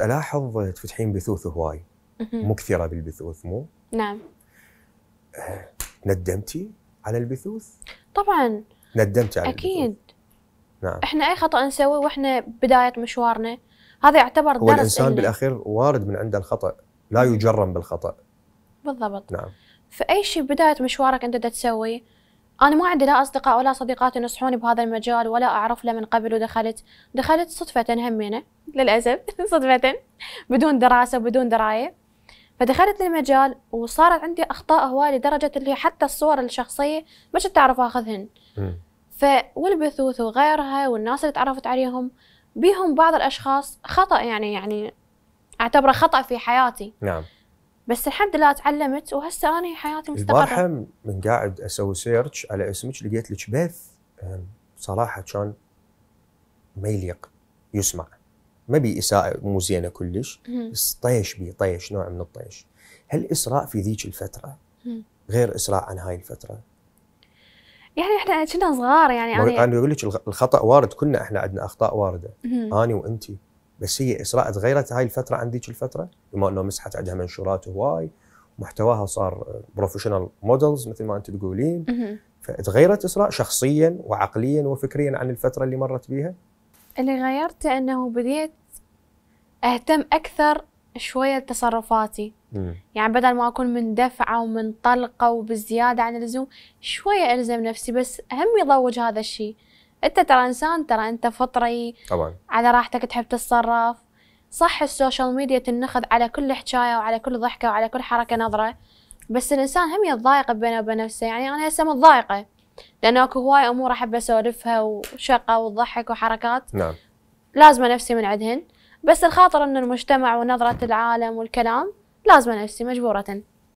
الاحظ تفتحين بثوث هواي مكثره بالبثوث مو؟ نعم آه، ندمتي على البثوث؟ طبعا ندمتي على اكيد البثوث. نعم احنا اي خطا نسويه واحنا بدايه مشوارنا هذا يعتبر هو درس الانسان بالاخير وارد من عنده الخطا لا يجرم بالخطا بالضبط نعم فاي شيء بدايه مشوارك انت تسويه انا ما عندي لا اصدقاء ولا صديقات ينصحوني بهذا المجال ولا اعرف له من قبل ودخلت دخلت صدفه همينه للاسف صدفه بدون دراسه بدون درايه فدخلت للمجال وصارت عندي اخطاء هواي لدرجه اللي حتى الصور الشخصيه ما كنت اعرف اخذهن فالبثوث وغيرها والناس اللي تعرفت عليهم بيهم بعض الاشخاص خطا يعني يعني اعتبره خطا في حياتي نعم بس الحمد لله تعلمت وهسه انا حياتي مستقره البارحه من قاعد اسوي سيرش على اسمك لقيت لك بث صراحه كان ما يليق يسمع ما بي اساءه مو زينه كلش بس طيش بي طيش نوع من الطيش هل اسراء في ذيك الفتره غير اسراء عن هاي الفتره يعني احنا كنا صغار يعني انا انا اقول لك الخطا وارد كلنا احنا عندنا اخطاء وارده انا وانتي بس هي اسراء تغيرت هاي الفتره عن ذيك الفتره بما انه مسحت عندها منشورات هواي محتواها صار بروفيشنال مودلز مثل ما انت تقولين فتغيرت اسراء شخصيا وعقليا وفكريا عن الفتره اللي مرت بيها اللي غيرته انه بديت اهتم اكثر شويه بتصرفاتي يعني بدل ما اكون مندفعه ومنطلقه وبزياده عن اللزوم شويه الزم نفسي بس هم يضوج هذا الشيء انت ترى انسان ترى انت فطري طبعا على راحتك تحب تتصرف صح السوشيال ميديا تنخذ على كل حكايه وعلى كل ضحكه وعلى كل حركه نظره بس الانسان هم يتضايق بينه وبين نفسه يعني انا هسه متضايقه لانه اكو هواي امور احب اسولفها وشقه وضحك وحركات نعم لازمه نفسي من عندهن بس الخاطر ان المجتمع ونظره العالم والكلام لازمه نفسي مجبوره